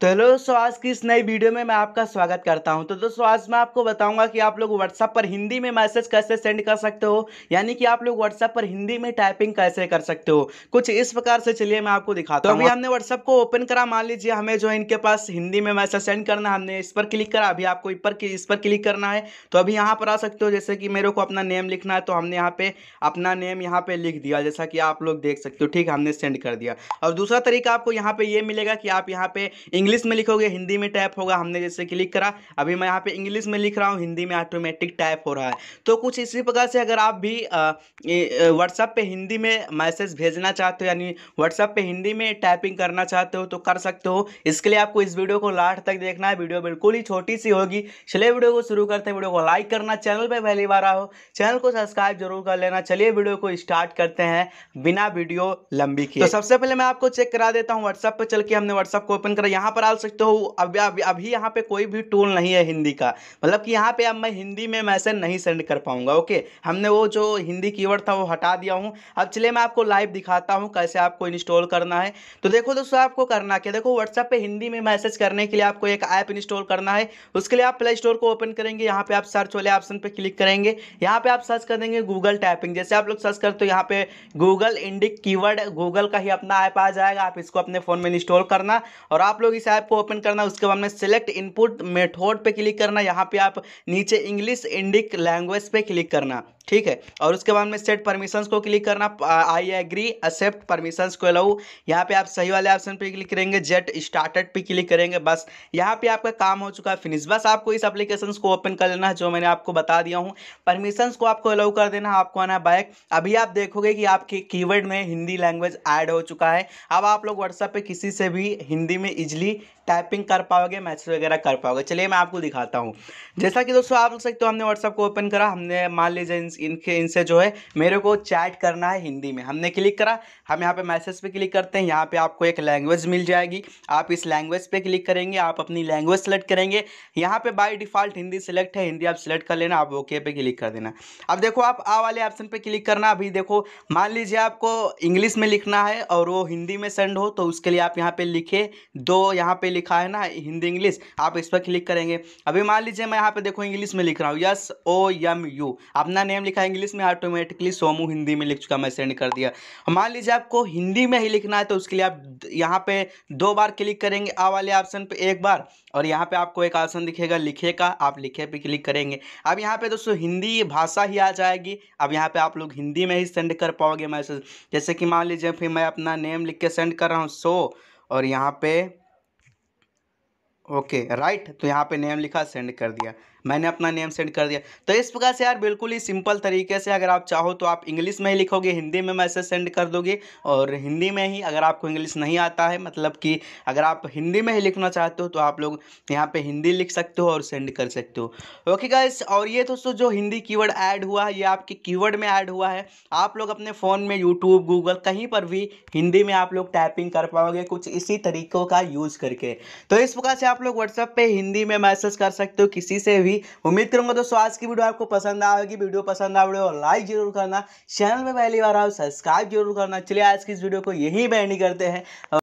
तो हेलो दोस्तों आज की इस नई वीडियो में मैं आपका स्वागत करता हूं तो दोस्तों आज मैं आपको बताऊंगा कि आप लोग व्हाट्सअप पर हिंदी में मैसेज कैसे सेंड कर सकते हो यानी कि आप लोग व्हाट्सअप पर हिंदी में टाइपिंग कैसे कर सकते हो कुछ इस प्रकार से चलिए मैं आपको दिखाता तो हूं तो अभी हमने व्हाट्सअप को ओपन करा मान लीजिए हमें जो इनके पास हिंदी में मैसेज सेंड करना हमने इस पर क्लिक करा अभी आपको पर इस पर क्लिक करना है तो अभी यहाँ पर आ सकते हो जैसे कि मेरे को अपना नेम लिखना है तो हमने यहाँ पे अपना नेम यहाँ पे लिख दिया जैसा कि आप लोग देख सकते हो ठीक है हमने सेंड कर दिया और दूसरा तरीका आपको यहाँ पे ये मिलेगा कि आप यहाँ पे इंग्लिश में लिखोगे हिंदी में टाइप होगा हमने जैसे क्लिक करा अभी मैं यहाँ पे इंग्लिश में लिख रहा हूँ हिंदी में ऑटोमेटिक टाइप हो रहा है तो कुछ इसी प्रकार से अगर आप भी व्हाट्सअप पे हिंदी में मैसेज भेजना चाहते हो यानी व्हाट्सअप पे हिंदी में टाइपिंग करना चाहते हो तो कर सकते हो इसके लिए आपको इस वीडियो को लास्ट तक देखना है वीडियो बिल्कुल ही छोटी सी होगी चलिए वीडियो को शुरू करते हैं वीडियो को लाइक करना चैनल पर पहली बार आओ चैनल को सब्सक्राइब जरूर कर लेना चलिए वीडियो को स्टार्ट करते हैं बिना वीडियो लंबी की तो सबसे पहले मैं आपको चेक करा देता हूँ व्हाट्सएप पर चल के हमने व्हाट्सएप को ओपन करा यहाँ पर पर आ सकते हो अभी अभी, अभी यहाँ पे कोई भी टूल नहीं है हिंदी का मतलब कि यहाँ पे अब मैं हिंदी में मैसेज नहीं सेंड कर पाऊँगा ओके हमने वो जो हिंदी कीवर्ड था वो हटा दिया हूँ अब चलिए मैं आपको लाइव दिखाता हूँ कैसे आपको इंस्टॉल करना है तो देखो दोस्तों आपको करना क्या देखो व्हाट्सएप पर हिंदी में मैसेज करने के लिए आपको एक ऐप इंस्टॉल करना है उसके लिए आप प्ले स्टोर को ओपन करेंगे यहाँ पर आप सर्च वाले ऑप्शन पर क्लिक करेंगे यहाँ पर आप सर्च कर देंगे गूगल टाइपिंग जैसे आप लोग सर्च कर तो यहाँ पर गूगल इंडिक कीवर्ड गूगल का ही अपना ऐप आ जाएगा आप इसको अपने फ़ोन में इंस्टॉल करना और आप लोग इस ऐप को ओपन करना उसके बाद में सिलेक्ट इनपुट मेथोड पे क्लिक करना यहाँ पे आप नीचे इंग्लिश इंडिक लैंग्वेज पे क्लिक करना ठीक है और उसके बाद में सेट परमिशंस को क्लिक करना आई एग्री एक्सेप्ट परमिशंस को अलाउ यहाँ पे आप सही वाले ऑप्शन पे क्लिक करेंगे जेट स्टार्टेड पे क्लिक करेंगे बस यहाँ पे आपका काम हो चुका है फिनिश बस आपको इस एप्लीकेशन को ओपन कर लेना है जो मैंने आपको बता दिया हूँ परमिशंस को आपको अलाउ कर देना आपको आना है बाइक अभी आप देखोगे कि आपके कीवर्ड में हिंदी लैंग्वेज ऐड हो चुका है अब आप लोग व्हाट्सएप पर किसी से भी हिंदी में इजिली टाइपिंग कर पाओगे मैसेज वगैरह कर पाओगे चलिए मैं आपको दिखाता हूँ जैसा कि दोस्तों आप लोग सकते हो हमने व्हाट्सएप को ओपन करा हमने मान लीजिए इन इनके इनसे जो है मेरे को चैट करना है हिंदी में हमने क्लिक करा हम यहाँ पे मैसेज पे क्लिक करते हैं यहाँ पे आपको एक लैंग्वेज मिल जाएगी आप इस लैंग्वेज पे क्लिक करेंगे आप अपनी लैंग्वेज सेलेक्ट करेंगे यहाँ पे बाय डिफ़ॉल्ट हिंदी सेलेक्ट है हिंदी आप सेलेक्ट कर लेना आप ओके पे क्लिक कर देना अब देखो आप आ वाले ऑप्शन पर क्लिक करना अभी देखो मान लीजिए आपको इंग्लिश में लिखना है और वो हिंदी में सेंड हो तो उसके लिए आप यहाँ पर लिखे दो यहाँ पर लिखा है ना हिंदी इंग्लिश आप इस पर क्लिक करेंगे अभी मान लीजिए मैं यहाँ पर देखो इंग्लिश में लिख रहा हूँ यस ओ एम यू अपना नेम में लिखा इंग्लिश में ऑटोमेटिकली सोमू हिंदी में लिख चुका मैं सेंड कर दिया मान लीजिए आपको हिंदी में ही लिखना है तो उसके लिए आप यहाँ पे दो बार क्लिक करेंगे आ वाले ऑप्शन पे एक बार और यहाँ पे आपको एक ऑप्शन दिखेगा लिखे का आप लिखे पे क्लिक करेंगे अब यहाँ पे दोस्तों हिंदी भाषा ही आ जाएगी अब यहाँ पे आप लोग हिंदी में ही सेंड कर पाओगे मैसेज जैसे कि मान लीजिए फिर मैं अपना नेम लिख के सेंड कर रहा हूँ सो और यहाँ पे ओके राइट तो यहाँ पे नेम लिखा सेंड कर दिया मैंने अपना नेम सेंड कर दिया तो इस प्रकार से यार बिल्कुल ही सिंपल तरीके से अगर आप चाहो तो आप इंग्लिश में ही लिखोगे हिंदी में मैसेज सेंड कर दोगे और हिंदी में ही अगर आपको इंग्लिश नहीं आता है मतलब कि अगर आप हिंदी में ही लिखना चाहते हो तो आप लोग यहाँ पर हिंदी लिख सकते हो और सेंड कर सकते हो ओके गाइस और ये दोस्तों जो हिंदी कीवर्ड ऐड हुआ है ये आपके कीवर्ड में ऐड हुआ है आप लोग अपने फ़ोन में यूट्यूब गूगल कहीं पर भी हिंदी में आप लोग टाइपिंग कर पाओगे कुछ इसी तरीक़ों का यूज़ करके तो इस प्रकार से आप लोग व्हाट्सएप पर हिंदी में मैसेज कर सकते हो किसी से भी भी उम्मीद करूंगा दोस्तों आज की वीडियो आपको पसंद आएगी वीडियो पसंद आए वीडियो लाइक जरूर करना चैनल में पहली बार आओ सब्सक्राइब जरूर करना चलिए आज की इस वीडियो को यही बैंड करते हैं